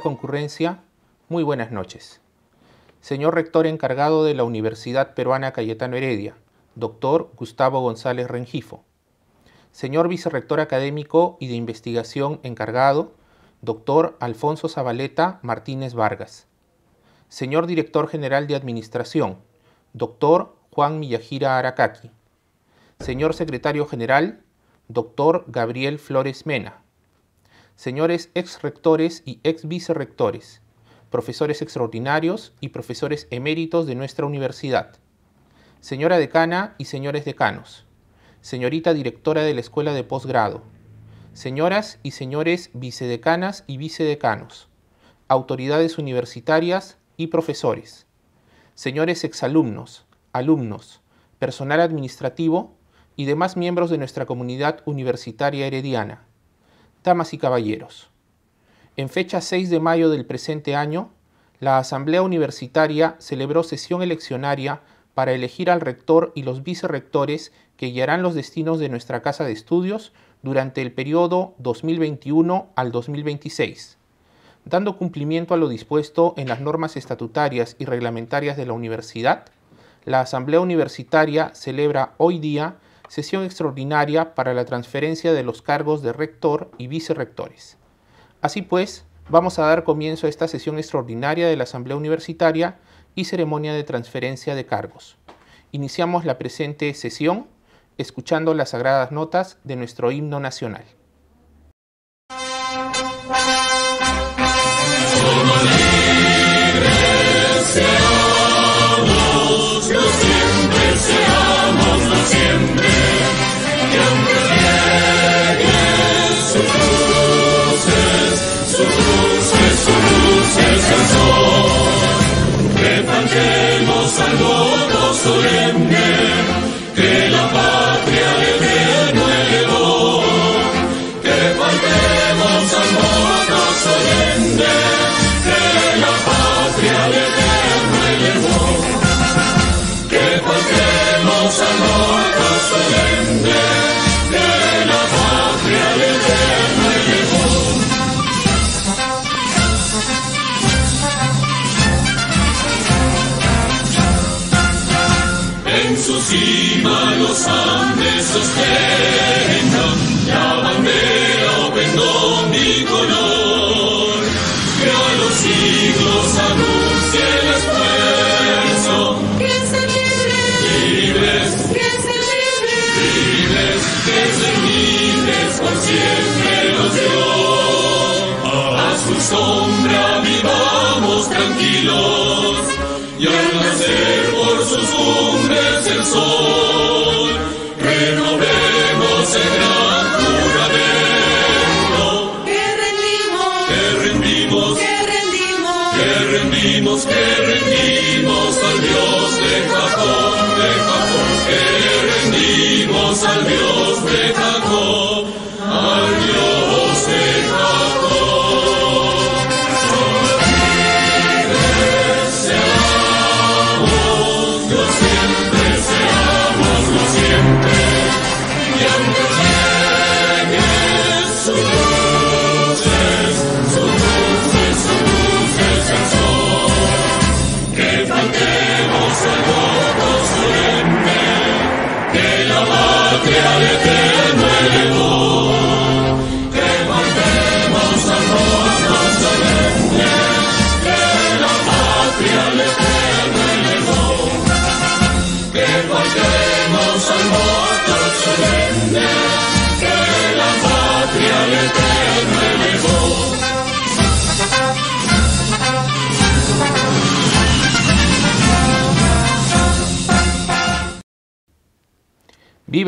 concurrencia, muy buenas noches. Señor Rector encargado de la Universidad Peruana Cayetano Heredia, doctor Gustavo González Rengifo. Señor Vicerrector Académico y de Investigación encargado, doctor Alfonso Zabaleta Martínez Vargas. Señor Director General de Administración, doctor Juan Millajira Aracaki. Señor Secretario General, doctor Gabriel Flores Mena señores ex rectores y ex vicerrectores, profesores extraordinarios y profesores eméritos de nuestra universidad, señora decana y señores decanos, señorita directora de la escuela de posgrado, señoras y señores vicedecanas y vicedecanos, autoridades universitarias y profesores, señores ex-alumnos, alumnos, personal administrativo y demás miembros de nuestra comunidad universitaria herediana. Damas y caballeros, en fecha 6 de mayo del presente año, la Asamblea Universitaria celebró sesión eleccionaria para elegir al rector y los vicerrectores que guiarán los destinos de nuestra Casa de Estudios durante el periodo 2021 al 2026, dando cumplimiento a lo dispuesto en las normas estatutarias y reglamentarias de la universidad. La Asamblea Universitaria celebra hoy día sesión extraordinaria para la transferencia de los cargos de rector y vicerrectores. Así pues, vamos a dar comienzo a esta sesión extraordinaria de la Asamblea Universitaria y ceremonia de transferencia de cargos. Iniciamos la presente sesión escuchando las sagradas notas de nuestro himno nacional. で patria de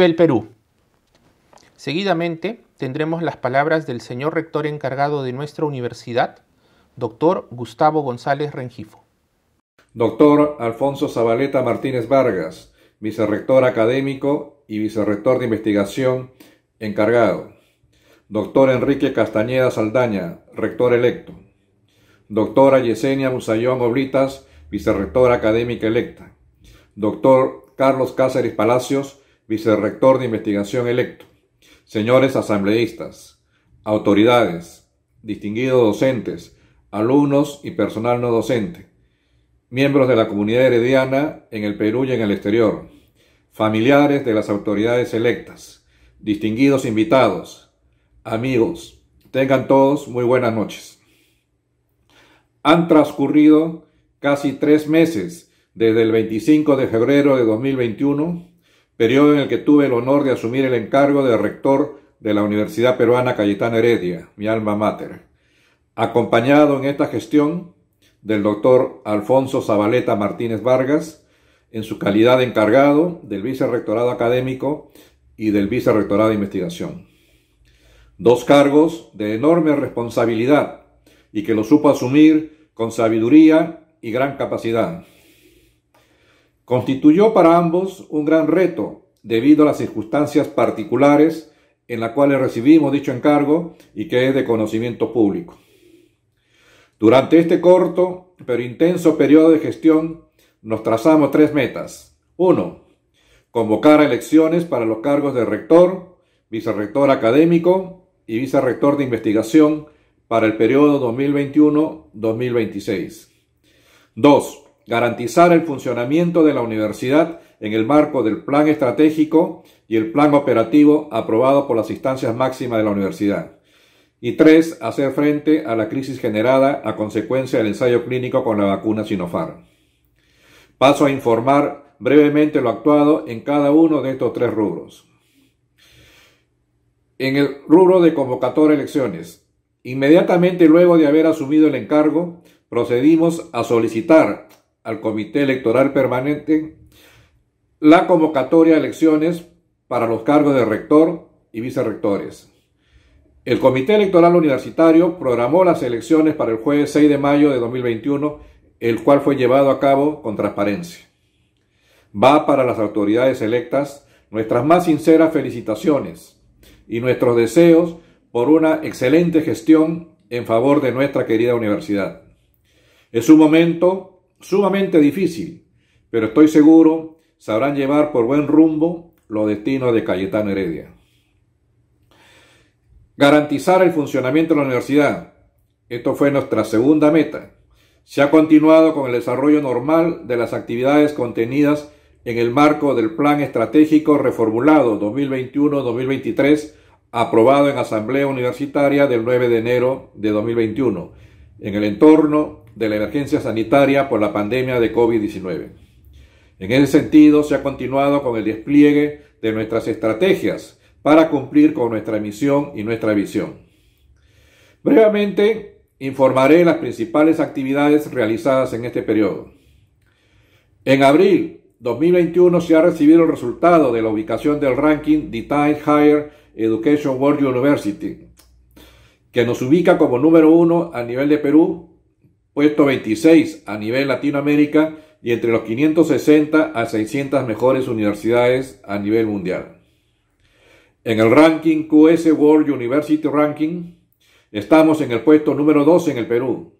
el Perú. Seguidamente tendremos las palabras del señor rector encargado de nuestra universidad, doctor Gustavo González Rengifo. Doctor Alfonso Zabaleta Martínez Vargas, vicerrector académico y vicerrector de investigación encargado. Doctor Enrique Castañeda Saldaña, rector electo. Doctora Yesenia Musayón Oblitas, vicerrectora académica electa. Doctor Carlos Cáceres Palacios, vicerrector de investigación electo, señores asambleístas, autoridades, distinguidos docentes, alumnos y personal no docente, miembros de la comunidad herediana en el Perú y en el exterior, familiares de las autoridades electas, distinguidos invitados, amigos, tengan todos muy buenas noches. Han transcurrido casi tres meses desde el 25 de febrero de 2021 periodo en el que tuve el honor de asumir el encargo de rector de la Universidad Peruana Cayetano Heredia, mi alma mater, acompañado en esta gestión del doctor Alfonso Zabaleta Martínez Vargas, en su calidad de encargado del Vicerrectorado Académico y del Vicerrectorado de Investigación. Dos cargos de enorme responsabilidad y que lo supo asumir con sabiduría y gran capacidad. Constituyó para ambos un gran reto debido a las circunstancias particulares en las cuales recibimos dicho encargo y que es de conocimiento público. Durante este corto pero intenso periodo de gestión nos trazamos tres metas. uno Convocar elecciones para los cargos de rector, vicerrector académico y vicerrector de investigación para el periodo 2021-2026. 2 garantizar el funcionamiento de la universidad en el marco del plan estratégico y el plan operativo aprobado por las instancias máximas de la universidad. Y tres, hacer frente a la crisis generada a consecuencia del ensayo clínico con la vacuna Sinopharm. Paso a informar brevemente lo actuado en cada uno de estos tres rubros. En el rubro de convocatoria elecciones, inmediatamente luego de haber asumido el encargo, procedimos a solicitar al Comité Electoral Permanente la convocatoria de elecciones para los cargos de rector y vicerrectores. El Comité Electoral Universitario programó las elecciones para el jueves 6 de mayo de 2021, el cual fue llevado a cabo con transparencia. Va para las autoridades electas nuestras más sinceras felicitaciones y nuestros deseos por una excelente gestión en favor de nuestra querida universidad. Es un momento sumamente difícil, pero estoy seguro sabrán llevar por buen rumbo los destinos de Cayetano Heredia. Garantizar el funcionamiento de la universidad. Esto fue nuestra segunda meta. Se ha continuado con el desarrollo normal de las actividades contenidas en el marco del Plan Estratégico Reformulado 2021-2023, aprobado en Asamblea Universitaria del 9 de enero de 2021, en el entorno de la emergencia sanitaria por la pandemia de COVID-19. En ese sentido, se ha continuado con el despliegue de nuestras estrategias para cumplir con nuestra misión y nuestra visión. Brevemente, informaré las principales actividades realizadas en este periodo. En abril 2021 se ha recibido el resultado de la ubicación del ranking Detailed Higher Education World University, que nos ubica como número uno a nivel de Perú puesto 26 a nivel Latinoamérica y entre los 560 a 600 mejores universidades a nivel mundial. En el ranking QS World University Ranking estamos en el puesto número 2 en el Perú,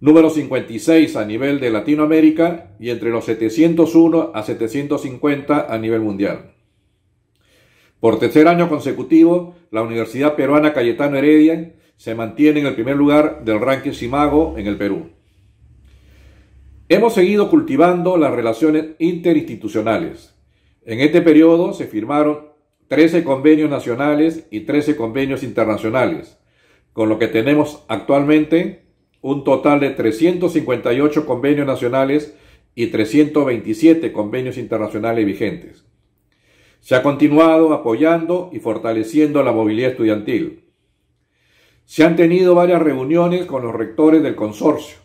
número 56 a nivel de Latinoamérica y entre los 701 a 750 a nivel mundial. Por tercer año consecutivo, la Universidad Peruana Cayetano Heredia se mantiene en el primer lugar del ranking Simago en el Perú. Hemos seguido cultivando las relaciones interinstitucionales. En este periodo se firmaron 13 convenios nacionales y 13 convenios internacionales, con lo que tenemos actualmente un total de 358 convenios nacionales y 327 convenios internacionales vigentes. Se ha continuado apoyando y fortaleciendo la movilidad estudiantil se han tenido varias reuniones con los rectores del consorcio,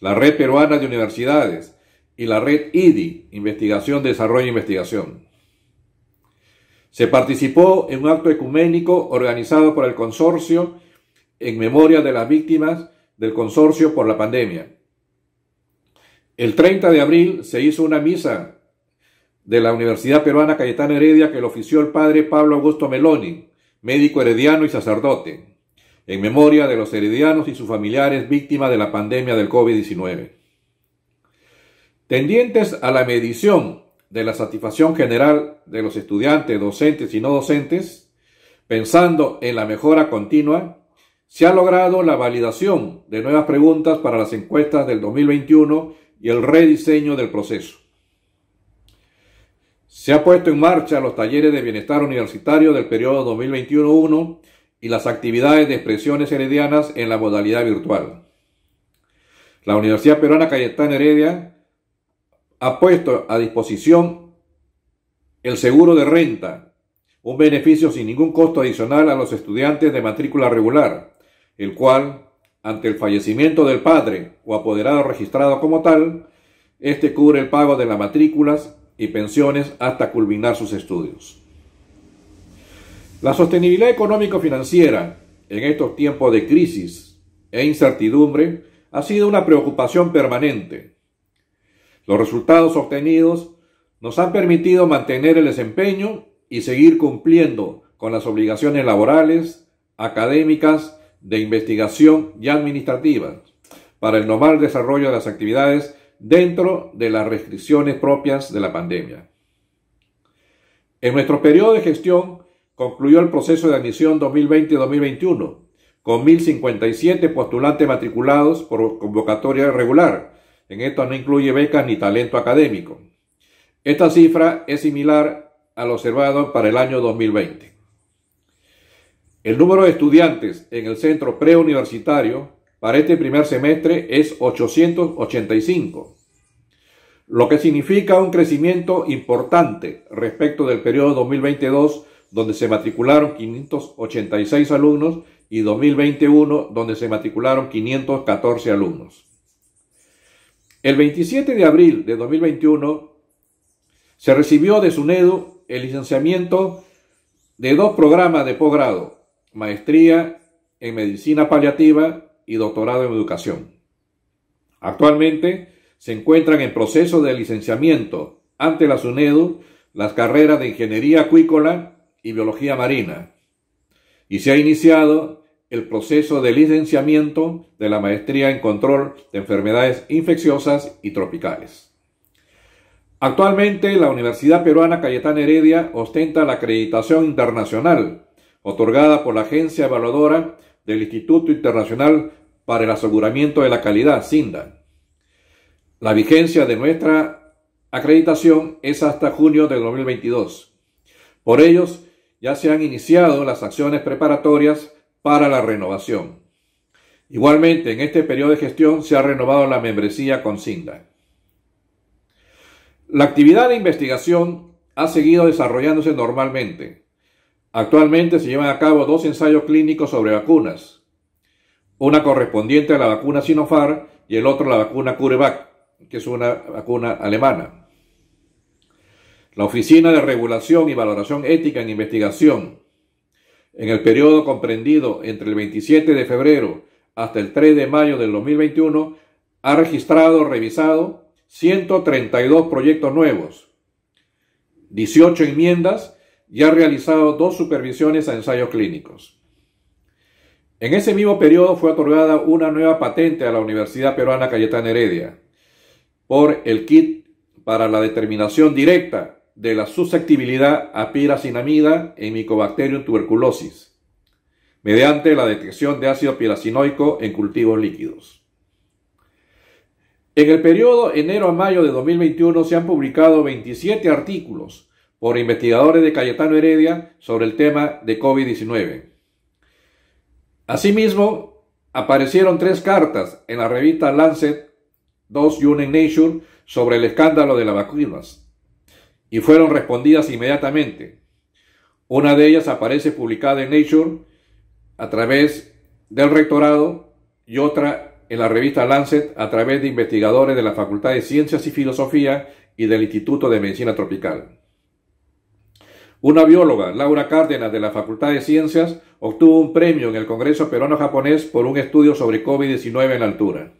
la Red Peruana de Universidades y la Red IDI, Investigación, Desarrollo e Investigación. Se participó en un acto ecuménico organizado por el consorcio en memoria de las víctimas del consorcio por la pandemia. El 30 de abril se hizo una misa de la Universidad Peruana Cayetana Heredia que lo ofició el padre Pablo Augusto Meloni, médico herediano y sacerdote en memoria de los heredianos y sus familiares víctimas de la pandemia del COVID-19. Tendientes a la medición de la satisfacción general de los estudiantes, docentes y no docentes, pensando en la mejora continua, se ha logrado la validación de nuevas preguntas para las encuestas del 2021 y el rediseño del proceso. Se ha puesto en marcha los talleres de bienestar universitario del periodo 2021-1 y las actividades de expresiones heredianas en la modalidad virtual. La Universidad Peruana Cayetán Heredia ha puesto a disposición el seguro de renta, un beneficio sin ningún costo adicional a los estudiantes de matrícula regular, el cual, ante el fallecimiento del padre o apoderado registrado como tal, este cubre el pago de las matrículas y pensiones hasta culminar sus estudios. La sostenibilidad económico-financiera en estos tiempos de crisis e incertidumbre ha sido una preocupación permanente. Los resultados obtenidos nos han permitido mantener el desempeño y seguir cumpliendo con las obligaciones laborales, académicas, de investigación y administrativas para el normal desarrollo de las actividades dentro de las restricciones propias de la pandemia. En nuestro periodo de gestión concluyó el proceso de admisión 2020-2021, con 1.057 postulantes matriculados por convocatoria regular. En esto no incluye becas ni talento académico. Esta cifra es similar al observado para el año 2020. El número de estudiantes en el centro preuniversitario para este primer semestre es 885, lo que significa un crecimiento importante respecto del periodo 2022 donde se matricularon 586 alumnos, y 2021, donde se matricularon 514 alumnos. El 27 de abril de 2021 se recibió de SUNEDU el licenciamiento de dos programas de posgrado, maestría en medicina paliativa y doctorado en educación. Actualmente se encuentran en proceso de licenciamiento ante la SUNEDU las carreras de ingeniería acuícola y Biología Marina, y se ha iniciado el proceso de licenciamiento de la maestría en control de enfermedades infecciosas y tropicales. Actualmente, la Universidad Peruana Cayetana Heredia ostenta la acreditación internacional otorgada por la agencia evaluadora del Instituto Internacional para el Aseguramiento de la Calidad, SINDA. La vigencia de nuestra acreditación es hasta junio del 2022. Por ello, ya se han iniciado las acciones preparatorias para la renovación. Igualmente, en este periodo de gestión se ha renovado la membresía con SINDA. La actividad de investigación ha seguido desarrollándose normalmente. Actualmente se llevan a cabo dos ensayos clínicos sobre vacunas, una correspondiente a la vacuna Sinopharm y el otro a la vacuna CureVac, que es una vacuna alemana. La Oficina de Regulación y Valoración Ética en Investigación, en el periodo comprendido entre el 27 de febrero hasta el 3 de mayo del 2021, ha registrado, revisado 132 proyectos nuevos, 18 enmiendas y ha realizado dos supervisiones a ensayos clínicos. En ese mismo periodo fue otorgada una nueva patente a la Universidad Peruana Cayetana Heredia por el kit para la determinación directa de la susceptibilidad a piracinamida en Mycobacterium tuberculosis, mediante la detección de ácido piracinoico en cultivos líquidos. En el periodo enero a mayo de 2021 se han publicado 27 artículos por investigadores de Cayetano Heredia sobre el tema de COVID-19. Asimismo, aparecieron tres cartas en la revista Lancet, dos Union Nature, sobre el escándalo de las vacunas, y fueron respondidas inmediatamente. Una de ellas aparece publicada en Nature a través del rectorado y otra en la revista Lancet a través de investigadores de la Facultad de Ciencias y Filosofía y del Instituto de Medicina Tropical. Una bióloga, Laura Cárdenas, de la Facultad de Ciencias, obtuvo un premio en el Congreso Peruano-Japonés por un estudio sobre COVID-19 en la altura.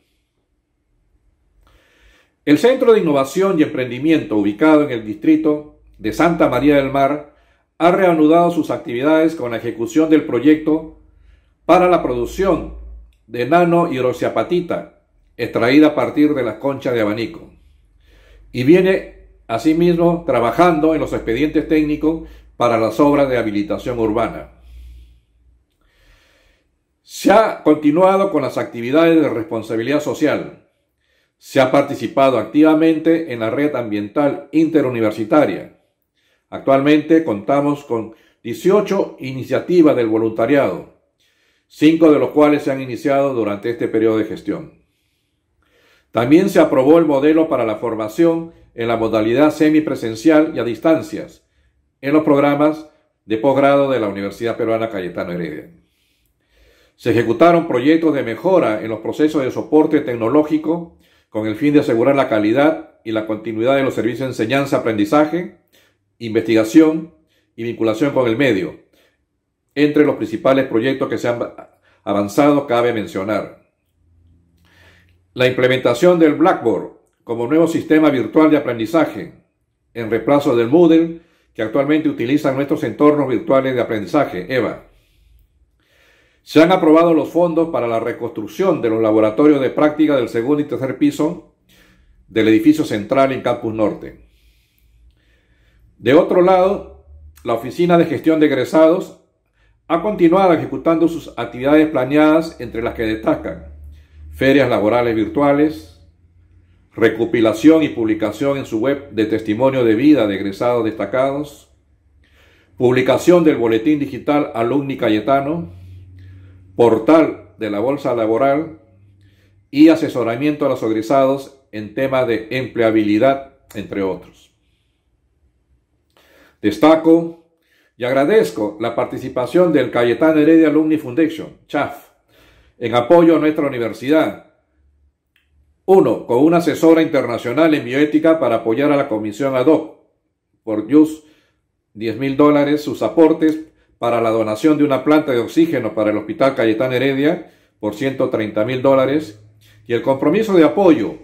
El Centro de Innovación y Emprendimiento, ubicado en el distrito de Santa María del Mar, ha reanudado sus actividades con la ejecución del proyecto para la producción de nano hidroxiapatita, extraída a partir de las conchas de abanico. Y viene asimismo trabajando en los expedientes técnicos para las obras de habilitación urbana. Se ha continuado con las actividades de responsabilidad social, se ha participado activamente en la red ambiental interuniversitaria. Actualmente contamos con 18 iniciativas del voluntariado, cinco de los cuales se han iniciado durante este periodo de gestión. También se aprobó el modelo para la formación en la modalidad semipresencial y a distancias en los programas de posgrado de la Universidad Peruana Cayetano Heredia. Se ejecutaron proyectos de mejora en los procesos de soporte tecnológico con el fin de asegurar la calidad y la continuidad de los servicios de enseñanza, aprendizaje, investigación y vinculación con el medio. Entre los principales proyectos que se han avanzado cabe mencionar la implementación del Blackboard como nuevo sistema virtual de aprendizaje en reemplazo del Moodle que actualmente utilizan nuestros entornos virtuales de aprendizaje, EVA se han aprobado los fondos para la reconstrucción de los laboratorios de práctica del segundo y tercer piso del edificio central en Campus Norte. De otro lado, la Oficina de Gestión de Egresados ha continuado ejecutando sus actividades planeadas entre las que destacan ferias laborales virtuales, recopilación y publicación en su web de testimonio de vida de egresados destacados, publicación del boletín digital Alumni Cayetano, portal de la Bolsa Laboral y asesoramiento a los egresados en tema de empleabilidad, entre otros. Destaco y agradezco la participación del Cayetano Heredia Alumni Foundation, CHAF, en apoyo a nuestra universidad. Uno, con una asesora internacional en bioética para apoyar a la comisión ADOC Por US$ 10 mil dólares sus aportes para la donación de una planta de oxígeno para el Hospital Cayetán Heredia por 130 mil dólares y el compromiso de apoyo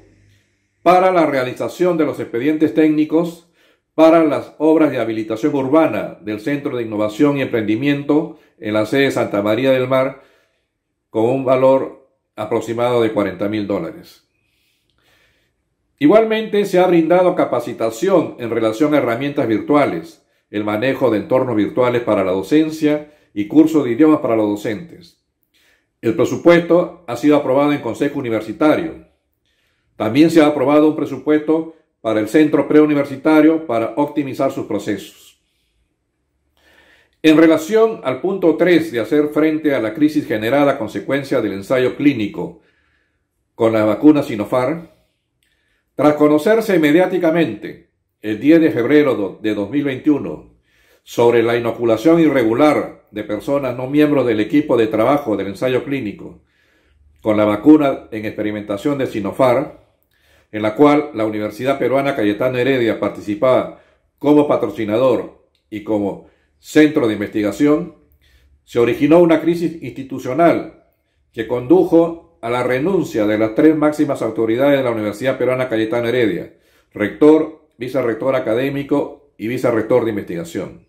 para la realización de los expedientes técnicos para las obras de habilitación urbana del Centro de Innovación y Emprendimiento en la sede Santa María del Mar con un valor aproximado de 40 mil dólares. Igualmente se ha brindado capacitación en relación a herramientas virtuales el manejo de entornos virtuales para la docencia y cursos de idiomas para los docentes. El presupuesto ha sido aprobado en Consejo Universitario. También se ha aprobado un presupuesto para el centro preuniversitario para optimizar sus procesos. En relación al punto 3 de hacer frente a la crisis generada a consecuencia del ensayo clínico con la vacuna SINOFAR, tras conocerse mediáticamente el 10 de febrero de 2021 sobre la inoculación irregular de personas no miembros del equipo de trabajo del ensayo clínico con la vacuna en experimentación de Sinofar, en la cual la Universidad Peruana Cayetano Heredia participaba como patrocinador y como centro de investigación, se originó una crisis institucional que condujo a la renuncia de las tres máximas autoridades de la Universidad Peruana Cayetano Heredia, rector, vicerrector académico y vicerrector de investigación.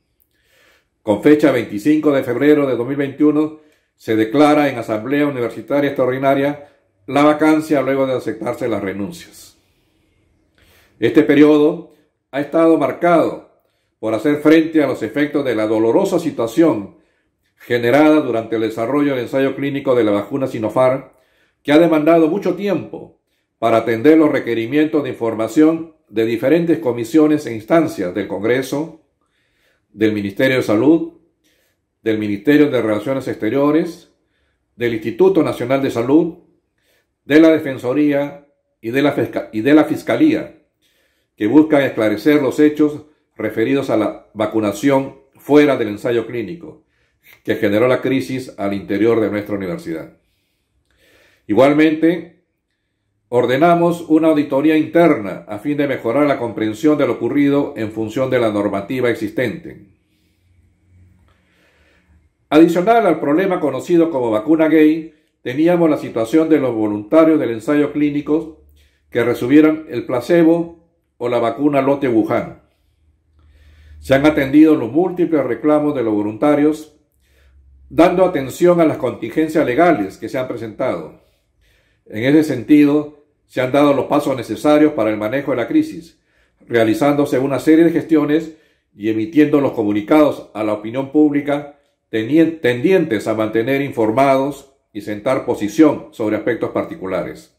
Con fecha 25 de febrero de 2021, se declara en Asamblea Universitaria Extraordinaria la vacancia luego de aceptarse las renuncias. Este periodo ha estado marcado por hacer frente a los efectos de la dolorosa situación generada durante el desarrollo del ensayo clínico de la vacuna Sinopharm, que ha demandado mucho tiempo para atender los requerimientos de información de diferentes comisiones e instancias del Congreso, del Ministerio de Salud, del Ministerio de Relaciones Exteriores, del Instituto Nacional de Salud, de la Defensoría y de la, Fiscalía, que buscan esclarecer los hechos referidos a la vacunación fuera del ensayo clínico que generó la crisis al interior de nuestra universidad. Igualmente, Ordenamos una auditoría interna a fin de mejorar la comprensión de lo ocurrido en función de la normativa existente. Adicional al problema conocido como vacuna gay, teníamos la situación de los voluntarios del ensayo clínico que recibieran el placebo o la vacuna lote Wuhan. Se han atendido los múltiples reclamos de los voluntarios, dando atención a las contingencias legales que se han presentado. En ese sentido, se han dado los pasos necesarios para el manejo de la crisis, realizándose una serie de gestiones y emitiendo los comunicados a la opinión pública tendientes a mantener informados y sentar posición sobre aspectos particulares.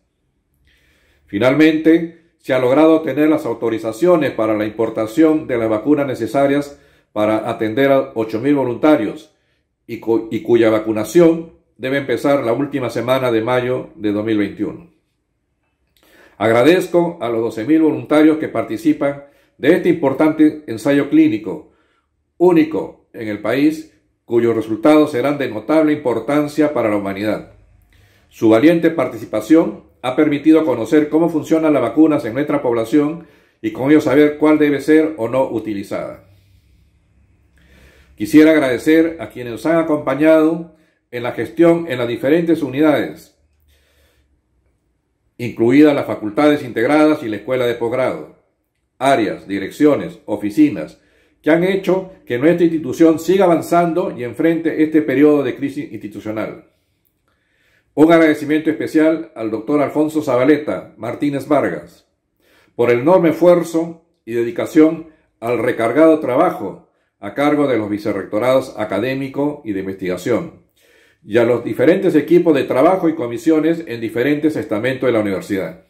Finalmente, se ha logrado obtener las autorizaciones para la importación de las vacunas necesarias para atender a 8.000 voluntarios y, cuya vacunación debe empezar la última semana de mayo de 2021. Agradezco a los 12.000 voluntarios que participan de este importante ensayo clínico, único en el país, cuyos resultados serán de notable importancia para la humanidad. Su valiente participación ha permitido conocer cómo funcionan las vacunas en nuestra población y con ello saber cuál debe ser o no utilizada. Quisiera agradecer a quienes nos han acompañado en la gestión en las diferentes unidades, incluidas las facultades integradas y la escuela de posgrado, áreas, direcciones, oficinas, que han hecho que nuestra institución siga avanzando y enfrente este periodo de crisis institucional. Un agradecimiento especial al doctor Alfonso Zabaleta Martínez Vargas por el enorme esfuerzo y dedicación al recargado trabajo a cargo de los vicerrectorados académico y de investigación y a los diferentes equipos de trabajo y comisiones en diferentes estamentos de la universidad.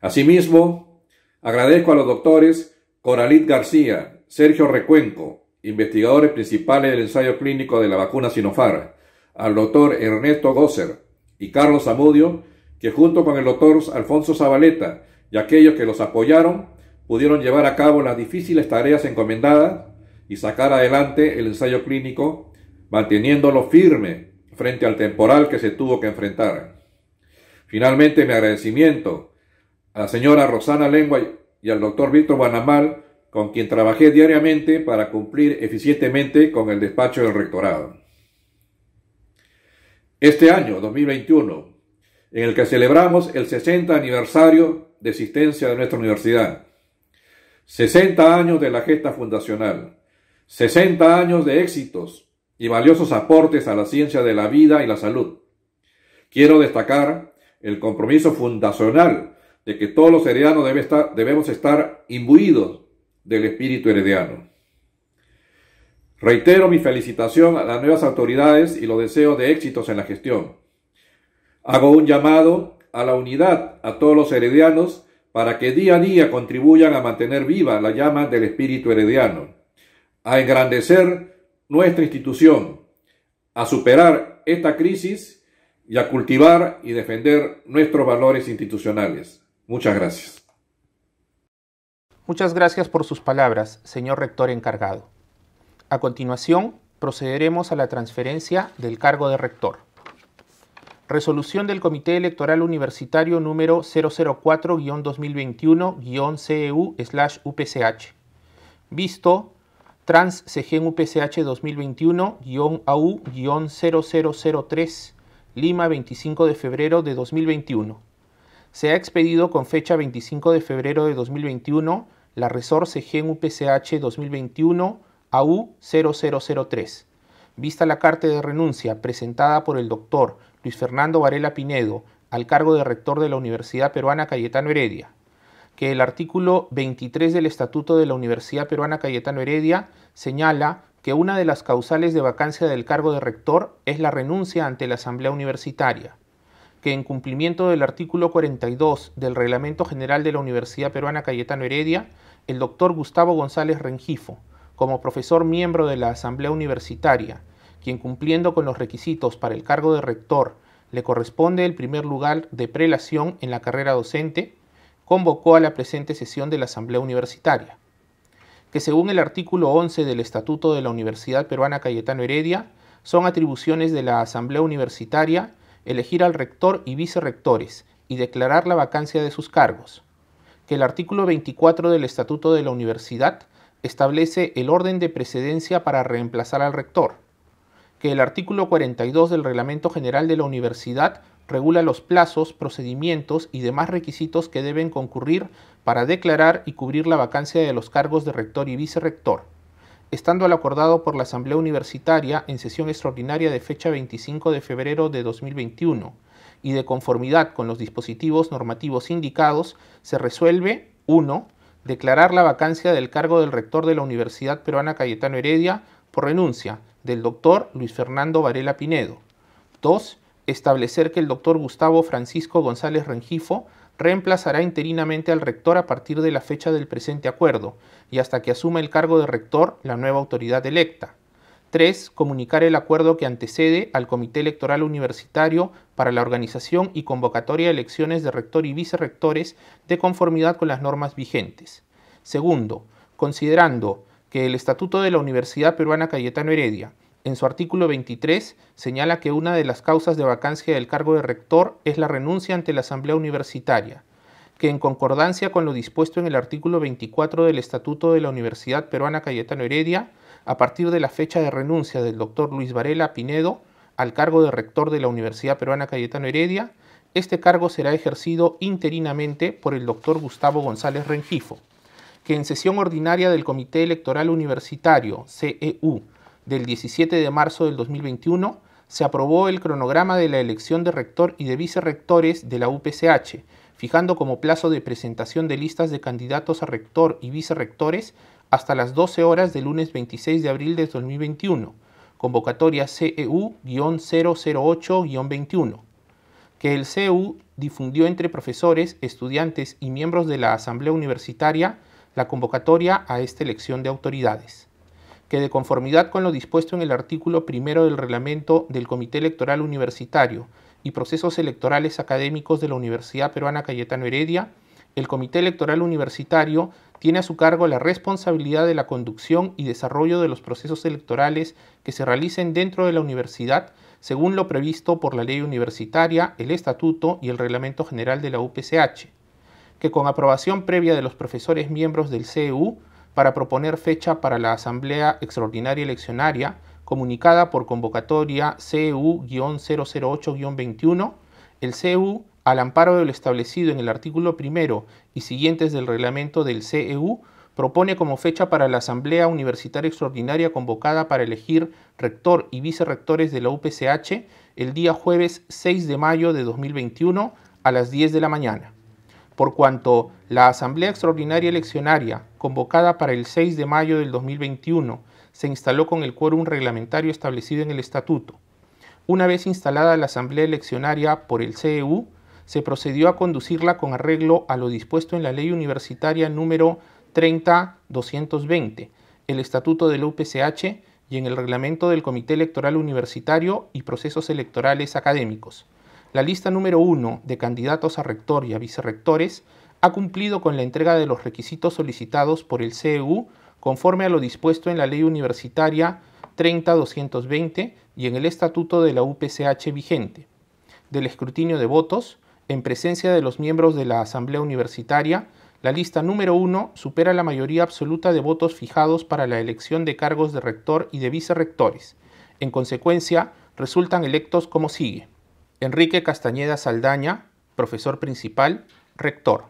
Asimismo, agradezco a los doctores Coralit García, Sergio Recuenco, investigadores principales del ensayo clínico de la vacuna Sinofar, al doctor Ernesto Gosser y Carlos Zamudio, que junto con el doctor Alfonso Zabaleta y aquellos que los apoyaron, pudieron llevar a cabo las difíciles tareas encomendadas y sacar adelante el ensayo clínico manteniéndolo firme frente al temporal que se tuvo que enfrentar. Finalmente, mi agradecimiento a la señora Rosana Lengua y al doctor Víctor Guanamal, con quien trabajé diariamente para cumplir eficientemente con el despacho del rectorado. Este año 2021, en el que celebramos el 60 aniversario de existencia de nuestra universidad, 60 años de la gesta fundacional, 60 años de éxitos, y valiosos aportes a la ciencia de la vida y la salud. Quiero destacar el compromiso fundacional de que todos los heredianos debemos estar imbuidos del espíritu herediano. Reitero mi felicitación a las nuevas autoridades y los deseos de éxitos en la gestión. Hago un llamado a la unidad a todos los heredianos para que día a día contribuyan a mantener viva la llama del espíritu herediano, a engrandecer nuestra institución a superar esta crisis y a cultivar y defender nuestros valores institucionales. Muchas gracias. Muchas gracias por sus palabras, señor rector encargado. A continuación, procederemos a la transferencia del cargo de rector. Resolución del Comité Electoral Universitario número 004-2021-CEU-UPCH. Visto Trans 2021-AU-0003, Lima 25 de febrero de 2021. Se ha expedido con fecha 25 de febrero de 2021 la Resor CG 2021-AU-0003. Vista la carta de renuncia presentada por el doctor Luis Fernando Varela Pinedo al cargo de rector de la Universidad Peruana Cayetano Heredia que el artículo 23 del Estatuto de la Universidad Peruana Cayetano Heredia señala que una de las causales de vacancia del cargo de rector es la renuncia ante la Asamblea Universitaria, que en cumplimiento del artículo 42 del Reglamento General de la Universidad Peruana Cayetano Heredia, el doctor Gustavo González Rengifo, como profesor miembro de la Asamblea Universitaria, quien cumpliendo con los requisitos para el cargo de rector le corresponde el primer lugar de prelación en la carrera docente, convocó a la presente sesión de la Asamblea Universitaria, que según el artículo 11 del Estatuto de la Universidad Peruana Cayetano Heredia, son atribuciones de la Asamblea Universitaria elegir al rector y vicerrectores y declarar la vacancia de sus cargos, que el artículo 24 del Estatuto de la Universidad establece el orden de precedencia para reemplazar al rector, que el artículo 42 del Reglamento General de la Universidad regula los plazos, procedimientos y demás requisitos que deben concurrir para declarar y cubrir la vacancia de los cargos de rector y vicerrector, estando al acordado por la Asamblea Universitaria en sesión extraordinaria de fecha 25 de febrero de 2021 y de conformidad con los dispositivos normativos indicados, se resuelve 1. Declarar la vacancia del cargo del rector de la Universidad Peruana Cayetano Heredia por renuncia del doctor Luis Fernando Varela Pinedo. 2 establecer que el doctor Gustavo Francisco González Rengifo reemplazará interinamente al rector a partir de la fecha del presente acuerdo y hasta que asuma el cargo de rector la nueva autoridad electa. 3. Comunicar el acuerdo que antecede al Comité Electoral Universitario para la organización y convocatoria de elecciones de rector y vicerrectores de conformidad con las normas vigentes. Segundo, considerando que el Estatuto de la Universidad Peruana Cayetano Heredia en su artículo 23, señala que una de las causas de vacancia del cargo de rector es la renuncia ante la Asamblea Universitaria, que en concordancia con lo dispuesto en el artículo 24 del Estatuto de la Universidad Peruana Cayetano Heredia, a partir de la fecha de renuncia del doctor Luis Varela Pinedo al cargo de rector de la Universidad Peruana Cayetano Heredia, este cargo será ejercido interinamente por el doctor Gustavo González Rengifo, que en sesión ordinaria del Comité Electoral Universitario, CEU, del 17 de marzo del 2021 se aprobó el cronograma de la elección de rector y de vicerrectores de la UPCH, fijando como plazo de presentación de listas de candidatos a rector y vicerrectores hasta las 12 horas del lunes 26 de abril de 2021, convocatoria e CEU-008-21, que el CEU difundió entre profesores, estudiantes y miembros de la Asamblea Universitaria la convocatoria a esta elección de autoridades que de conformidad con lo dispuesto en el artículo primero del reglamento del Comité Electoral Universitario y procesos electorales académicos de la Universidad Peruana Cayetano Heredia, el Comité Electoral Universitario tiene a su cargo la responsabilidad de la conducción y desarrollo de los procesos electorales que se realicen dentro de la universidad según lo previsto por la ley universitaria, el estatuto y el reglamento general de la UPCH, que con aprobación previa de los profesores miembros del CEU para proponer fecha para la Asamblea Extraordinaria Eleccionaria comunicada por convocatoria ceu 008 21 el CEU, al amparo de lo establecido en el artículo primero y siguientes del reglamento del CEU, propone como fecha para la Asamblea Universitaria Extraordinaria convocada para elegir rector y vicerrectores de la UPCH el día jueves 6 de mayo de 2021 a las 10 de la mañana por cuanto la Asamblea Extraordinaria Eleccionaria, convocada para el 6 de mayo del 2021, se instaló con el quórum reglamentario establecido en el Estatuto. Una vez instalada la Asamblea Eleccionaria por el CEU, se procedió a conducirla con arreglo a lo dispuesto en la Ley Universitaria número 30220, el Estatuto del UPCH y en el Reglamento del Comité Electoral Universitario y Procesos Electorales Académicos. La lista número uno de candidatos a rector y a vicerrectores ha cumplido con la entrega de los requisitos solicitados por el CEU conforme a lo dispuesto en la Ley Universitaria 30220 y en el Estatuto de la UPCH vigente, del escrutinio de votos, en presencia de los miembros de la Asamblea Universitaria, la lista número uno supera la mayoría absoluta de votos fijados para la elección de cargos de rector y de vicerrectores. En consecuencia, resultan electos como sigue. Enrique Castañeda Saldaña, profesor principal, rector.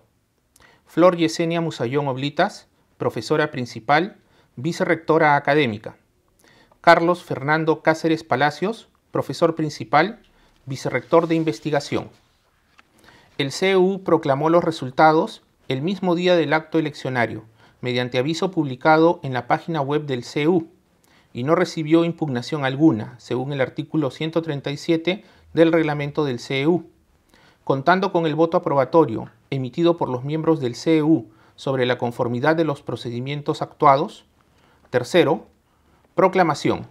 Flor Yesenia Musayón Oblitas, profesora principal, vicerrectora académica. Carlos Fernando Cáceres Palacios, profesor principal, vicerrector de investigación. El CEU proclamó los resultados el mismo día del acto eleccionario, mediante aviso publicado en la página web del CEU, y no recibió impugnación alguna, según el artículo 137 del reglamento del CEU. Contando con el voto aprobatorio emitido por los miembros del CEU sobre la conformidad de los procedimientos actuados. Tercero, proclamación.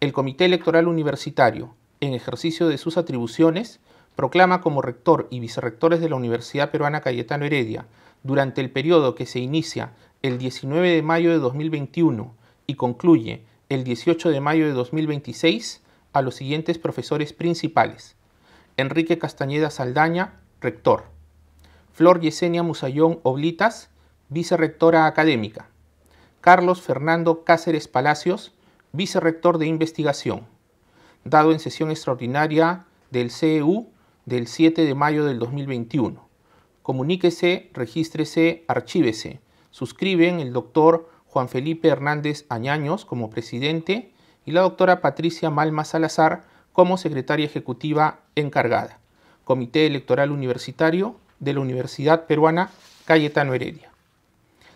El Comité Electoral Universitario, en ejercicio de sus atribuciones, proclama como rector y vicerrectores de la Universidad Peruana Cayetano Heredia, durante el periodo que se inicia el 19 de mayo de 2021 y concluye el 18 de mayo de 2026, a los siguientes profesores principales. Enrique Castañeda Saldaña, rector. Flor Yesenia Musayón Oblitas, vicerectora académica. Carlos Fernando Cáceres Palacios, vicerector de investigación, dado en sesión extraordinaria del CEU del 7 de mayo del 2021. Comuníquese, regístrese, archívese. Suscriben el doctor Juan Felipe Hernández Añaños como presidente la doctora Patricia Malma Salazar como secretaria ejecutiva encargada. Comité Electoral Universitario de la Universidad Peruana Cayetano Heredia.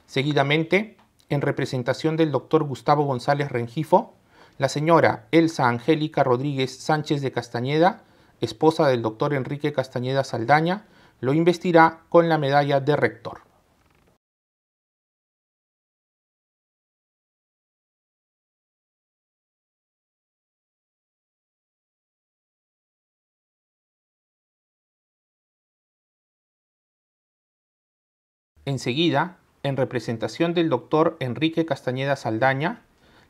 Seguidamente, en representación del doctor Gustavo González Rengifo, la señora Elsa Angélica Rodríguez Sánchez de Castañeda, esposa del doctor Enrique Castañeda Saldaña, lo investirá con la medalla de rector. Enseguida, en representación del doctor Enrique Castañeda Saldaña,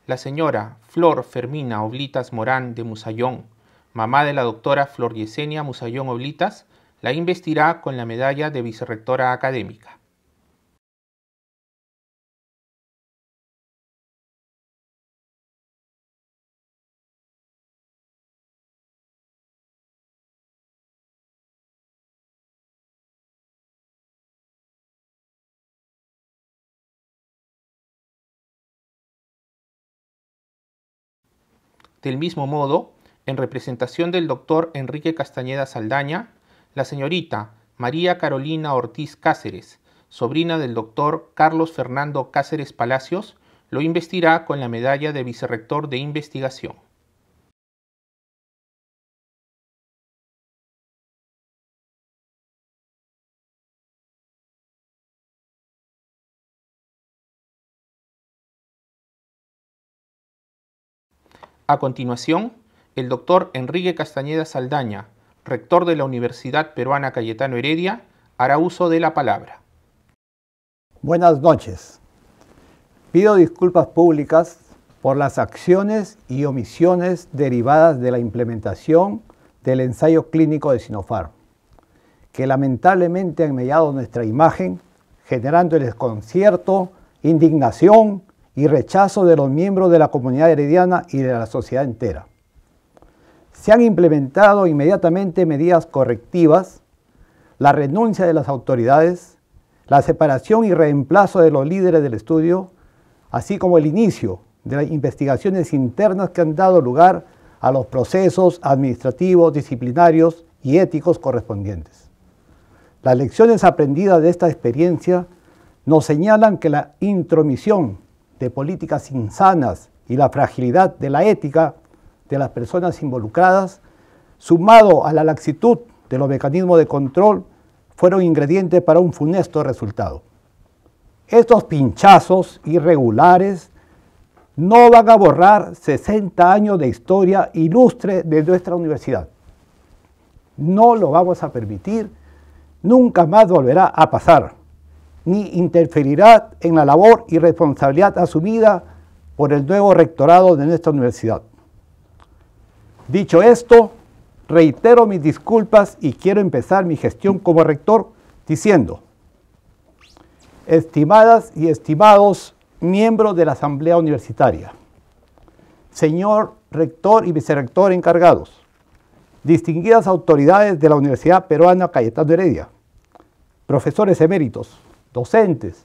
la señora Flor Fermina Oblitas Morán de Musayón, mamá de la doctora Flor Yesenia Musayón Oblitas, la investirá con la medalla de vicerrectora académica. Del mismo modo, en representación del doctor Enrique Castañeda Saldaña, la señorita María Carolina Ortiz Cáceres, sobrina del doctor Carlos Fernando Cáceres Palacios, lo investirá con la medalla de vicerrector de investigación. A continuación, el doctor Enrique Castañeda Saldaña, rector de la Universidad Peruana Cayetano Heredia, hará uso de la palabra. Buenas noches. Pido disculpas públicas por las acciones y omisiones derivadas de la implementación del ensayo clínico de Sinofar que lamentablemente han mediado nuestra imagen, generando el desconcierto, indignación y rechazo de los miembros de la comunidad herediana y de la sociedad entera. Se han implementado inmediatamente medidas correctivas, la renuncia de las autoridades, la separación y reemplazo de los líderes del estudio, así como el inicio de las investigaciones internas que han dado lugar a los procesos administrativos, disciplinarios y éticos correspondientes. Las lecciones aprendidas de esta experiencia nos señalan que la intromisión de políticas insanas y la fragilidad de la ética de las personas involucradas, sumado a la laxitud de los mecanismos de control, fueron ingredientes para un funesto resultado. Estos pinchazos irregulares no van a borrar 60 años de historia ilustre de nuestra universidad. No lo vamos a permitir, nunca más volverá a pasar ni interferirá en la labor y responsabilidad asumida por el nuevo rectorado de nuestra universidad. Dicho esto, reitero mis disculpas y quiero empezar mi gestión como rector diciendo, estimadas y estimados miembros de la Asamblea Universitaria, señor rector y vicerrector encargados, distinguidas autoridades de la Universidad Peruana Cayetano Heredia, profesores eméritos, docentes,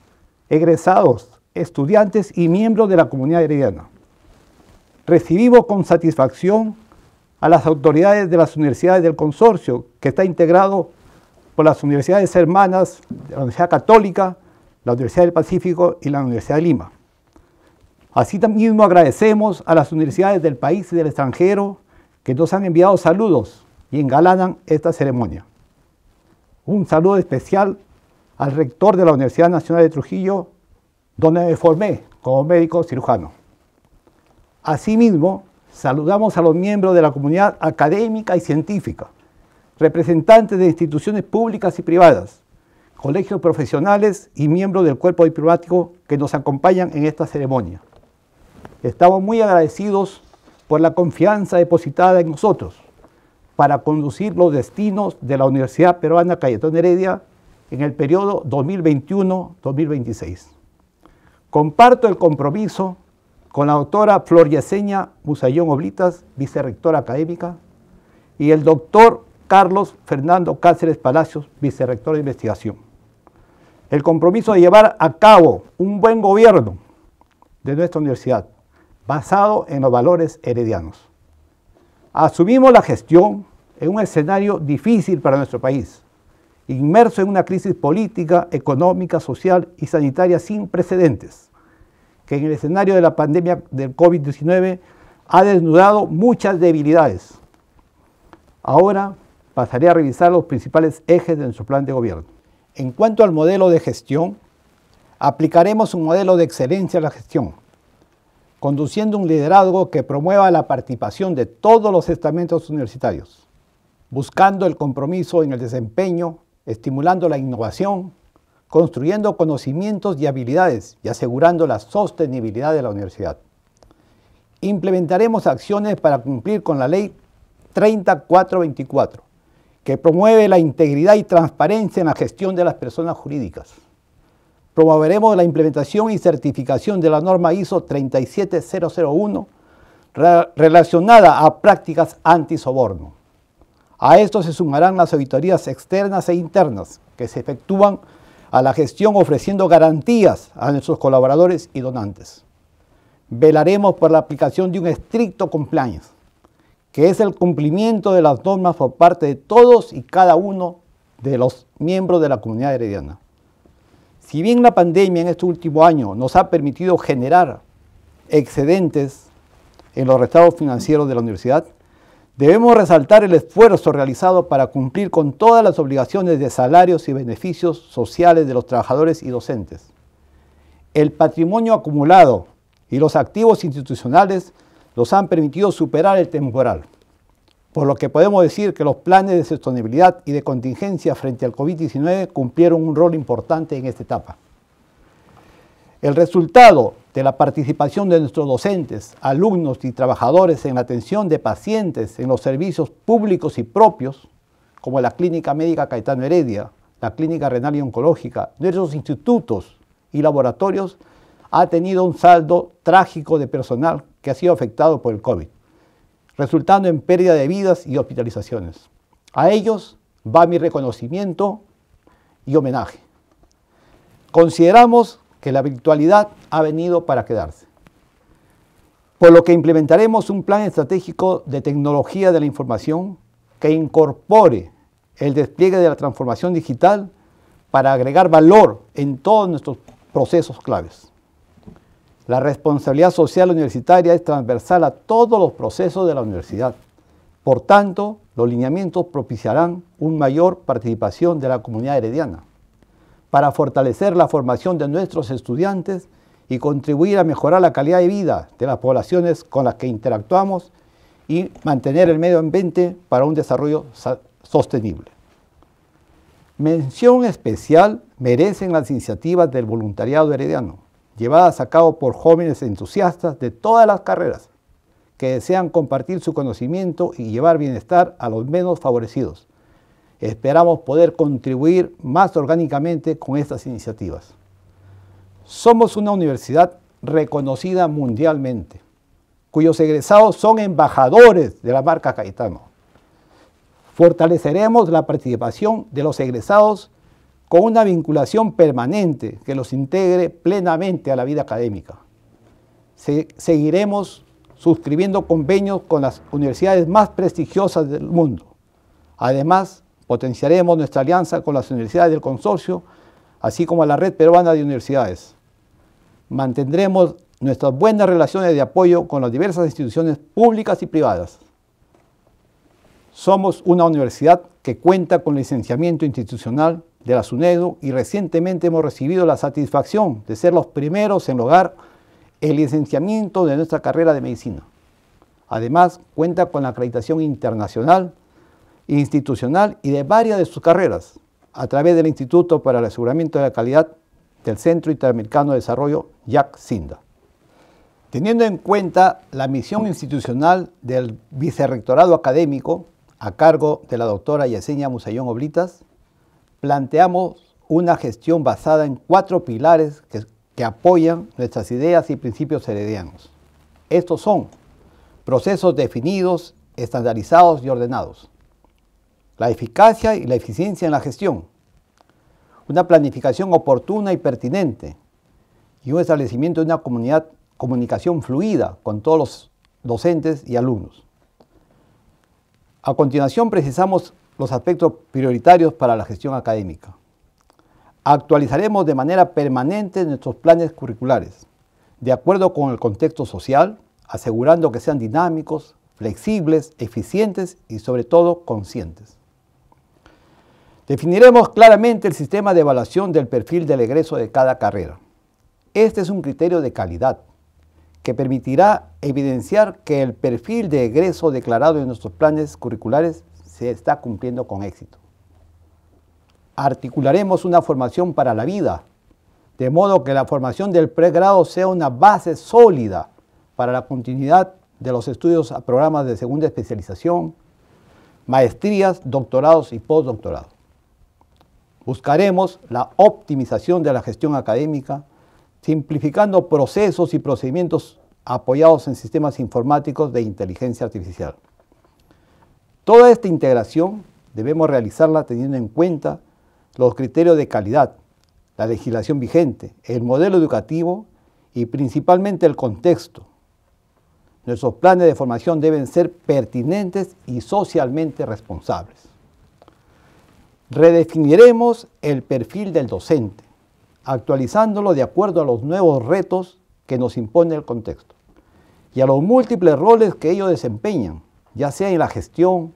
egresados, estudiantes y miembros de la comunidad herediana. Recibimos con satisfacción a las autoridades de las universidades del consorcio, que está integrado por las universidades hermanas de la Universidad Católica, la Universidad del Pacífico y la Universidad de Lima. Así también agradecemos a las universidades del país y del extranjero que nos han enviado saludos y engalanan esta ceremonia. Un saludo especial al rector de la Universidad Nacional de Trujillo, donde me formé como médico cirujano. Asimismo, saludamos a los miembros de la comunidad académica y científica, representantes de instituciones públicas y privadas, colegios profesionales y miembros del cuerpo diplomático que nos acompañan en esta ceremonia. Estamos muy agradecidos por la confianza depositada en nosotros para conducir los destinos de la Universidad Peruana Cayetón Heredia en el periodo 2021-2026. Comparto el compromiso con la doctora Flor Yaseña Musayón Oblitas, vicerrectora académica, y el doctor Carlos Fernando Cáceres Palacios, vicerrector de investigación. El compromiso de llevar a cabo un buen gobierno de nuestra universidad, basado en los valores heredianos. Asumimos la gestión en un escenario difícil para nuestro país, inmerso en una crisis política, económica, social y sanitaria sin precedentes, que en el escenario de la pandemia del COVID-19 ha desnudado muchas debilidades. Ahora pasaré a revisar los principales ejes de nuestro plan de gobierno. En cuanto al modelo de gestión, aplicaremos un modelo de excelencia a la gestión, conduciendo un liderazgo que promueva la participación de todos los estamentos universitarios, buscando el compromiso en el desempeño estimulando la innovación, construyendo conocimientos y habilidades y asegurando la sostenibilidad de la universidad. Implementaremos acciones para cumplir con la ley 3424, que promueve la integridad y transparencia en la gestión de las personas jurídicas. Promoveremos la implementación y certificación de la norma ISO 37001 relacionada a prácticas soborno. A esto se sumarán las auditorías externas e internas que se efectúan a la gestión ofreciendo garantías a nuestros colaboradores y donantes. Velaremos por la aplicación de un estricto compliance, que es el cumplimiento de las normas por parte de todos y cada uno de los miembros de la comunidad herediana. Si bien la pandemia en este último año nos ha permitido generar excedentes en los restados financieros de la universidad, Debemos resaltar el esfuerzo realizado para cumplir con todas las obligaciones de salarios y beneficios sociales de los trabajadores y docentes. El patrimonio acumulado y los activos institucionales los han permitido superar el temporal, por lo que podemos decir que los planes de sostenibilidad y de contingencia frente al COVID-19 cumplieron un rol importante en esta etapa. El resultado de la participación de nuestros docentes, alumnos y trabajadores en la atención de pacientes en los servicios públicos y propios, como la Clínica Médica Caetano Heredia, la Clínica Renal y Oncológica, nuestros institutos y laboratorios, ha tenido un saldo trágico de personal que ha sido afectado por el COVID, resultando en pérdida de vidas y hospitalizaciones. A ellos va mi reconocimiento y homenaje. Consideramos que la virtualidad ha venido para quedarse. Por lo que implementaremos un plan estratégico de tecnología de la información que incorpore el despliegue de la transformación digital para agregar valor en todos nuestros procesos claves. La responsabilidad social universitaria es transversal a todos los procesos de la universidad. Por tanto, los lineamientos propiciarán una mayor participación de la comunidad herediana para fortalecer la formación de nuestros estudiantes y contribuir a mejorar la calidad de vida de las poblaciones con las que interactuamos y mantener el medio ambiente para un desarrollo sostenible. Mención especial merecen las iniciativas del voluntariado herediano, llevadas a cabo por jóvenes entusiastas de todas las carreras, que desean compartir su conocimiento y llevar bienestar a los menos favorecidos Esperamos poder contribuir más orgánicamente con estas iniciativas. Somos una universidad reconocida mundialmente, cuyos egresados son embajadores de la marca Caetano. Fortaleceremos la participación de los egresados con una vinculación permanente que los integre plenamente a la vida académica. seguiremos suscribiendo convenios con las universidades más prestigiosas del mundo. Además, Potenciaremos nuestra alianza con las universidades del consorcio, así como a la red peruana de universidades. Mantendremos nuestras buenas relaciones de apoyo con las diversas instituciones públicas y privadas. Somos una universidad que cuenta con licenciamiento institucional de la SUNEDU y recientemente hemos recibido la satisfacción de ser los primeros en lograr el licenciamiento de nuestra carrera de medicina. Además, cuenta con la acreditación internacional institucional y de varias de sus carreras a través del Instituto para el Aseguramiento de la Calidad del Centro Interamericano de Desarrollo, Jack Sinda. Teniendo en cuenta la misión institucional del Vicerrectorado Académico a cargo de la doctora Yesenia Musayón Oblitas, planteamos una gestión basada en cuatro pilares que, que apoyan nuestras ideas y principios heredianos. Estos son procesos definidos, estandarizados y ordenados, la eficacia y la eficiencia en la gestión, una planificación oportuna y pertinente, y un establecimiento de una comunidad, comunicación fluida con todos los docentes y alumnos. A continuación precisamos los aspectos prioritarios para la gestión académica. Actualizaremos de manera permanente nuestros planes curriculares, de acuerdo con el contexto social, asegurando que sean dinámicos, flexibles, eficientes y sobre todo conscientes. Definiremos claramente el sistema de evaluación del perfil del egreso de cada carrera. Este es un criterio de calidad que permitirá evidenciar que el perfil de egreso declarado en nuestros planes curriculares se está cumpliendo con éxito. Articularemos una formación para la vida, de modo que la formación del pregrado sea una base sólida para la continuidad de los estudios a programas de segunda especialización, maestrías, doctorados y postdoctorados. Buscaremos la optimización de la gestión académica, simplificando procesos y procedimientos apoyados en sistemas informáticos de inteligencia artificial. Toda esta integración debemos realizarla teniendo en cuenta los criterios de calidad, la legislación vigente, el modelo educativo y principalmente el contexto. Nuestros planes de formación deben ser pertinentes y socialmente responsables. Redefiniremos el perfil del docente, actualizándolo de acuerdo a los nuevos retos que nos impone el contexto y a los múltiples roles que ellos desempeñan, ya sea en la gestión,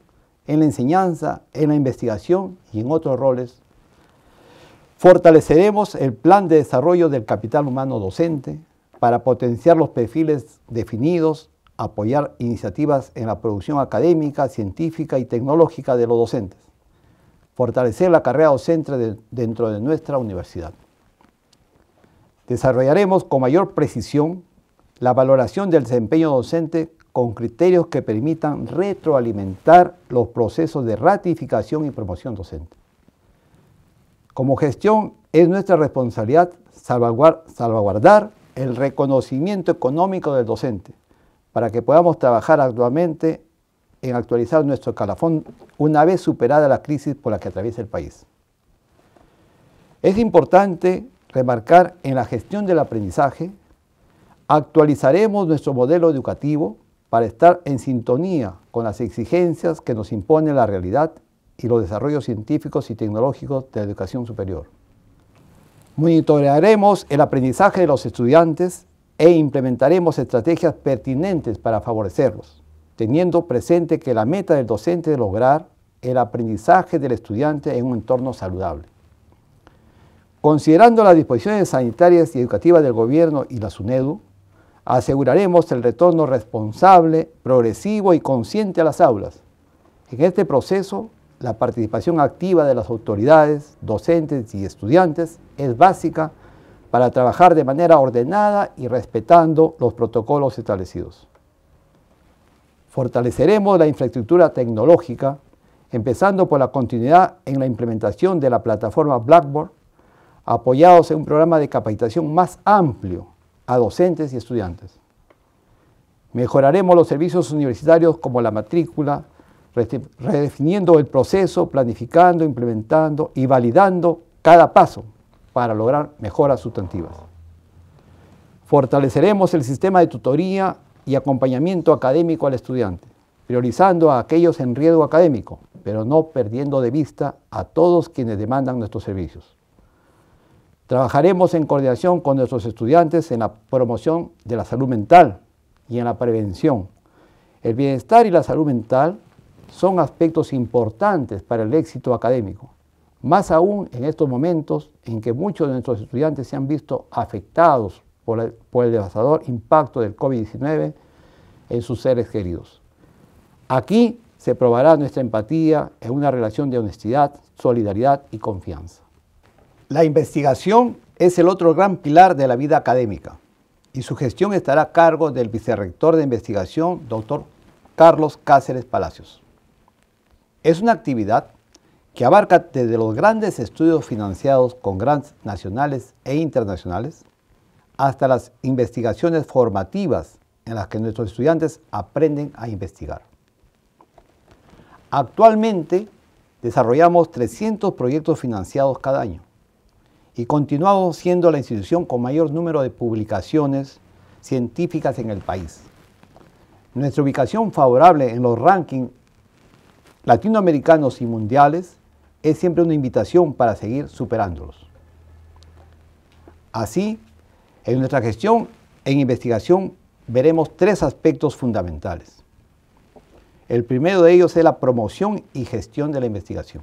en la enseñanza, en la investigación y en otros roles. Fortaleceremos el plan de desarrollo del capital humano docente para potenciar los perfiles definidos, apoyar iniciativas en la producción académica, científica y tecnológica de los docentes fortalecer la carrera docente dentro de nuestra universidad. Desarrollaremos con mayor precisión la valoración del desempeño docente con criterios que permitan retroalimentar los procesos de ratificación y promoción docente. Como gestión, es nuestra responsabilidad salvaguardar el reconocimiento económico del docente para que podamos trabajar actualmente en actualizar nuestro calafón una vez superada la crisis por la que atraviesa el país. Es importante remarcar en la gestión del aprendizaje, actualizaremos nuestro modelo educativo para estar en sintonía con las exigencias que nos impone la realidad y los desarrollos científicos y tecnológicos de la educación superior. Monitorearemos el aprendizaje de los estudiantes e implementaremos estrategias pertinentes para favorecerlos teniendo presente que la meta del docente es lograr el aprendizaje del estudiante en un entorno saludable. Considerando las disposiciones sanitarias y educativas del gobierno y la SUNEDU, aseguraremos el retorno responsable, progresivo y consciente a las aulas. En este proceso, la participación activa de las autoridades, docentes y estudiantes es básica para trabajar de manera ordenada y respetando los protocolos establecidos. Fortaleceremos la infraestructura tecnológica, empezando por la continuidad en la implementación de la plataforma Blackboard, apoyados en un programa de capacitación más amplio a docentes y estudiantes. Mejoraremos los servicios universitarios como la matrícula, redefiniendo el proceso, planificando, implementando y validando cada paso para lograr mejoras sustantivas. Fortaleceremos el sistema de tutoría y acompañamiento académico al estudiante, priorizando a aquellos en riesgo académico, pero no perdiendo de vista a todos quienes demandan nuestros servicios. Trabajaremos en coordinación con nuestros estudiantes en la promoción de la salud mental y en la prevención. El bienestar y la salud mental son aspectos importantes para el éxito académico, más aún en estos momentos en que muchos de nuestros estudiantes se han visto afectados por el, devastador impacto del COVID-19 en sus seres queridos. Aquí se probará nuestra empatía en una relación de honestidad, solidaridad y confianza. La investigación es el otro gran pilar de la vida académica y su gestión estará a cargo del vicerrector de investigación, doctor Carlos Cáceres Palacios. Es una actividad que abarca desde los grandes estudios financiados con grants nacionales e internacionales hasta las investigaciones formativas en las que nuestros estudiantes aprenden a investigar. Actualmente desarrollamos 300 proyectos financiados cada año y continuamos siendo la institución con mayor número de publicaciones científicas en el país. Nuestra ubicación favorable en los rankings latinoamericanos y mundiales es siempre una invitación para seguir superándolos. Así, en nuestra gestión en investigación veremos tres aspectos fundamentales. El primero de ellos es la promoción y gestión de la investigación,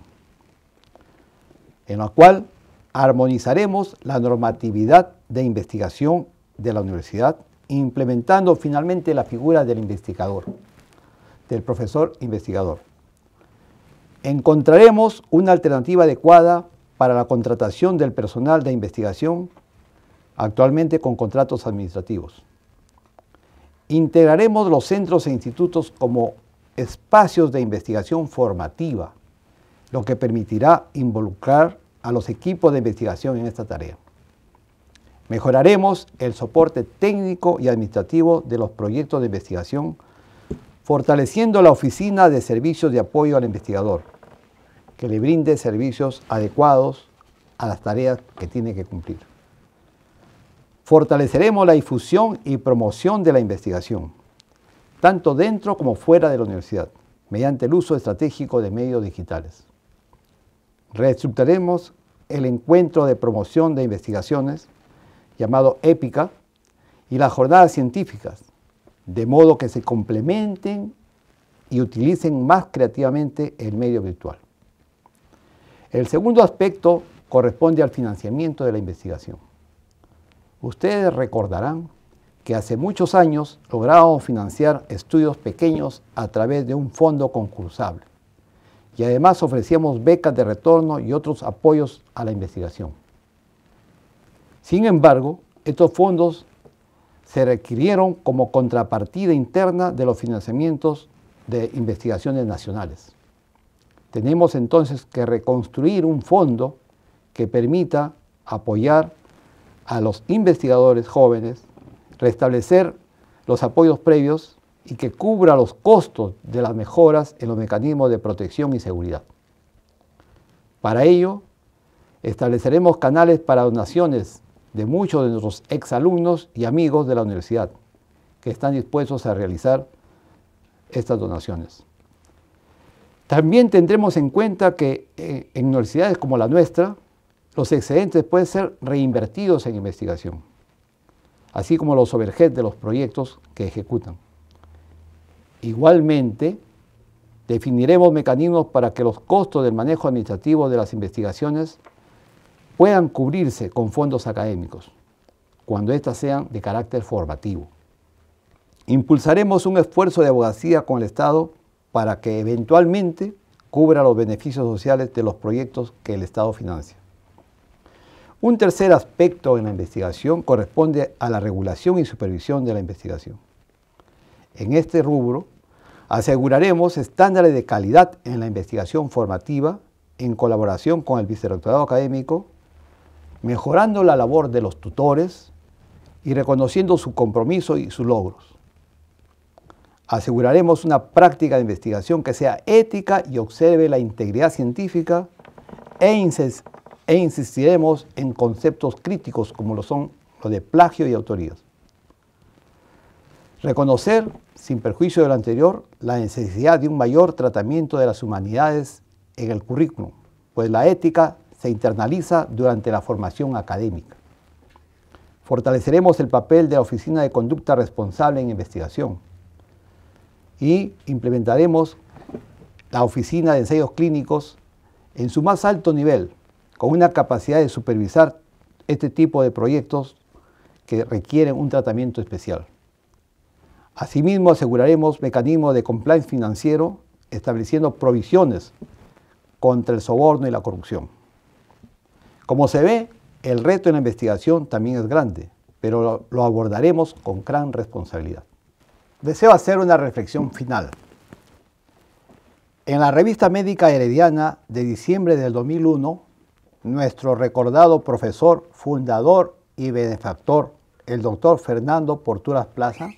en la cual armonizaremos la normatividad de investigación de la universidad, implementando finalmente la figura del investigador, del profesor investigador. Encontraremos una alternativa adecuada para la contratación del personal de investigación actualmente con contratos administrativos. Integraremos los centros e institutos como espacios de investigación formativa, lo que permitirá involucrar a los equipos de investigación en esta tarea. Mejoraremos el soporte técnico y administrativo de los proyectos de investigación, fortaleciendo la Oficina de Servicios de Apoyo al Investigador, que le brinde servicios adecuados a las tareas que tiene que cumplir. Fortaleceremos la difusión y promoción de la investigación, tanto dentro como fuera de la universidad, mediante el uso estratégico de medios digitales. Reestructuraremos el encuentro de promoción de investigaciones, llamado EPICA, y las jornadas científicas, de modo que se complementen y utilicen más creativamente el medio virtual. El segundo aspecto corresponde al financiamiento de la investigación. Ustedes recordarán que hace muchos años lográbamos financiar estudios pequeños a través de un fondo concursable y además ofrecíamos becas de retorno y otros apoyos a la investigación. Sin embargo, estos fondos se requirieron como contrapartida interna de los financiamientos de investigaciones nacionales. Tenemos entonces que reconstruir un fondo que permita apoyar a los investigadores jóvenes, restablecer los apoyos previos y que cubra los costos de las mejoras en los mecanismos de protección y seguridad. Para ello, estableceremos canales para donaciones de muchos de nuestros exalumnos y amigos de la universidad que están dispuestos a realizar estas donaciones. También tendremos en cuenta que eh, en universidades como la nuestra, los excedentes pueden ser reinvertidos en investigación, así como los overheads de los proyectos que ejecutan. Igualmente, definiremos mecanismos para que los costos del manejo administrativo de las investigaciones puedan cubrirse con fondos académicos, cuando éstas sean de carácter formativo. Impulsaremos un esfuerzo de abogacía con el Estado para que eventualmente cubra los beneficios sociales de los proyectos que el Estado financia. Un tercer aspecto en la investigación corresponde a la regulación y supervisión de la investigación. En este rubro, aseguraremos estándares de calidad en la investigación formativa en colaboración con el Vicerrectorado Académico, mejorando la labor de los tutores y reconociendo su compromiso y sus logros. Aseguraremos una práctica de investigación que sea ética y observe la integridad científica e e insistiremos en conceptos críticos como lo son los de plagio y autoría. Reconocer, sin perjuicio de lo anterior, la necesidad de un mayor tratamiento de las humanidades en el currículum, pues la ética se internaliza durante la formación académica. Fortaleceremos el papel de la Oficina de Conducta Responsable en Investigación y implementaremos la Oficina de Ensayos Clínicos en su más alto nivel con una capacidad de supervisar este tipo de proyectos que requieren un tratamiento especial. Asimismo, aseguraremos mecanismos de compliance financiero estableciendo provisiones contra el soborno y la corrupción. Como se ve, el reto en la investigación también es grande, pero lo abordaremos con gran responsabilidad. Deseo hacer una reflexión final. En la revista médica herediana de diciembre del 2001 nuestro recordado profesor, fundador y benefactor, el doctor Fernando Porturas Plaza,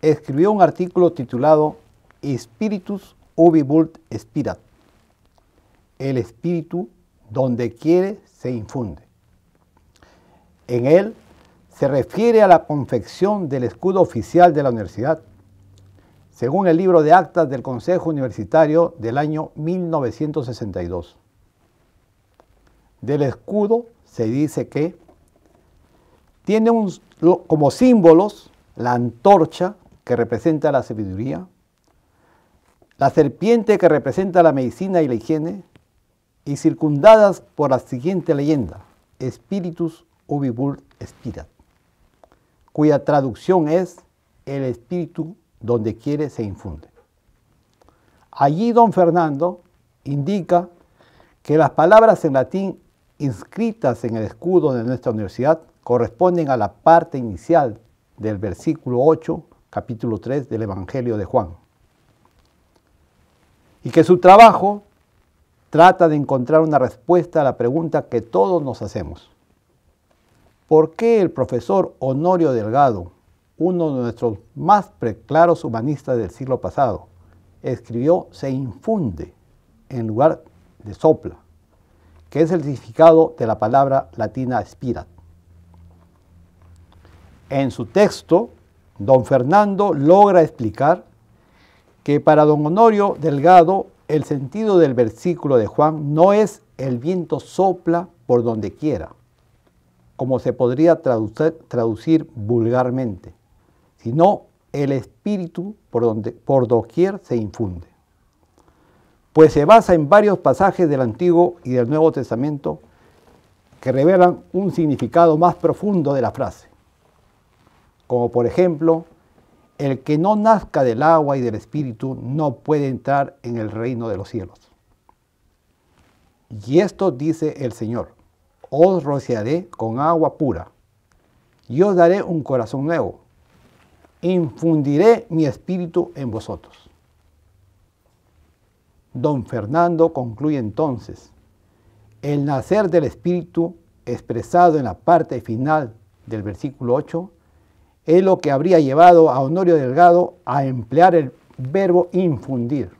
escribió un artículo titulado Spiritus ubi vult spirat. El espíritu donde quiere se infunde. En él se refiere a la confección del escudo oficial de la universidad, según el libro de actas del Consejo Universitario del año 1962 del escudo se dice que tiene como símbolos la antorcha que representa la sabiduría, la serpiente que representa la medicina y la higiene, y circundadas por la siguiente leyenda, Spiritus Ubibult Spirat, cuya traducción es el espíritu donde quiere se infunde. Allí don Fernando indica que las palabras en latín inscritas en el escudo de nuestra universidad corresponden a la parte inicial del versículo 8, capítulo 3 del Evangelio de Juan. Y que su trabajo trata de encontrar una respuesta a la pregunta que todos nos hacemos. ¿Por qué el profesor Honorio Delgado, uno de nuestros más preclaros humanistas del siglo pasado, escribió se infunde en lugar de sopla? que es el significado de la palabra latina espirat. En su texto, don Fernando logra explicar que para don Honorio Delgado el sentido del versículo de Juan no es el viento sopla por donde quiera, como se podría traducir, traducir vulgarmente, sino el espíritu por, donde, por doquier se infunde pues se basa en varios pasajes del Antiguo y del Nuevo Testamento que revelan un significado más profundo de la frase, como por ejemplo, el que no nazca del agua y del espíritu no puede entrar en el reino de los cielos. Y esto dice el Señor, os rociaré con agua pura, y os daré un corazón nuevo, infundiré mi espíritu en vosotros. Don Fernando concluye entonces, el nacer del Espíritu expresado en la parte final del versículo 8 es lo que habría llevado a Honorio Delgado a emplear el verbo infundir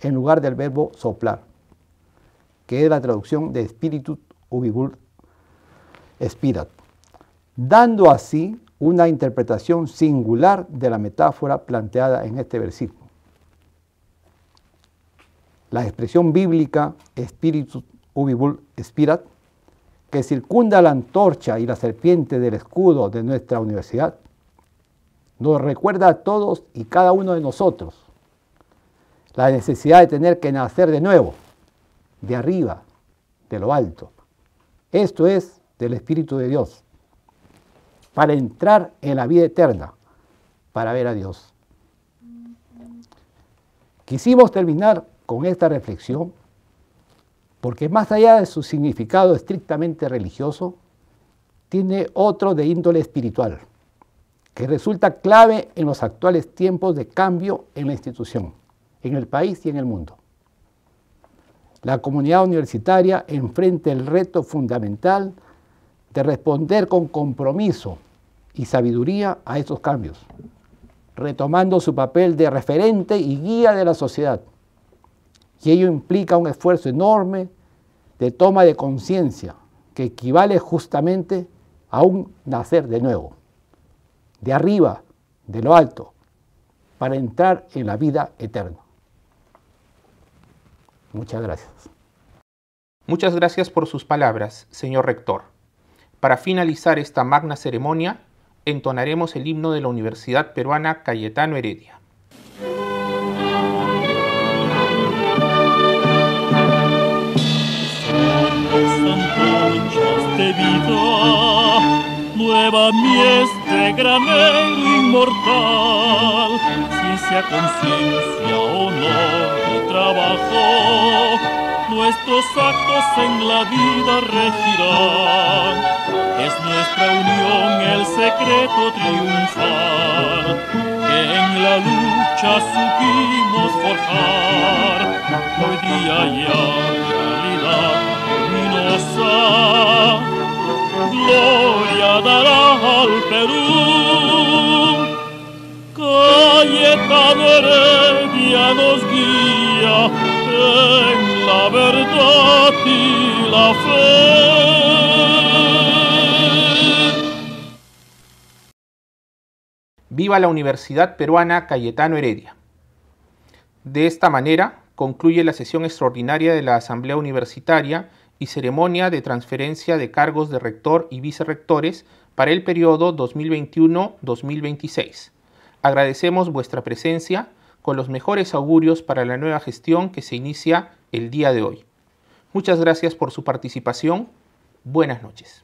en lugar del verbo soplar, que es la traducción de Espíritu ubigur, Spirat, dando así una interpretación singular de la metáfora planteada en este versículo. La expresión bíblica Spiritus ubibul spirat, que circunda la antorcha y la serpiente del escudo de nuestra universidad, nos recuerda a todos y cada uno de nosotros la necesidad de tener que nacer de nuevo, de arriba, de lo alto. Esto es del Espíritu de Dios, para entrar en la vida eterna, para ver a Dios. Quisimos terminar con esta reflexión, porque más allá de su significado estrictamente religioso, tiene otro de índole espiritual, que resulta clave en los actuales tiempos de cambio en la institución, en el país y en el mundo. La comunidad universitaria enfrenta el reto fundamental de responder con compromiso y sabiduría a estos cambios, retomando su papel de referente y guía de la sociedad, y ello implica un esfuerzo enorme de toma de conciencia que equivale justamente a un nacer de nuevo, de arriba, de lo alto, para entrar en la vida eterna. Muchas gracias. Muchas gracias por sus palabras, señor rector. Para finalizar esta magna ceremonia, entonaremos el himno de la Universidad Peruana Cayetano Heredia. de vida, nueva mies de granero inmortal, sea conciencia, no y trabajo, nuestros actos en la vida regirán, es nuestra unión el secreto triunfar. que en la lucha supimos forjar, hoy día ya realidad Gloria dará al Perú. guía en la verdad y la fe. Viva la Universidad Peruana Cayetano Heredia. De esta manera concluye la sesión extraordinaria de la Asamblea Universitaria y ceremonia de transferencia de cargos de rector y vicerrectores para el periodo 2021-2026. Agradecemos vuestra presencia con los mejores augurios para la nueva gestión que se inicia el día de hoy. Muchas gracias por su participación. Buenas noches.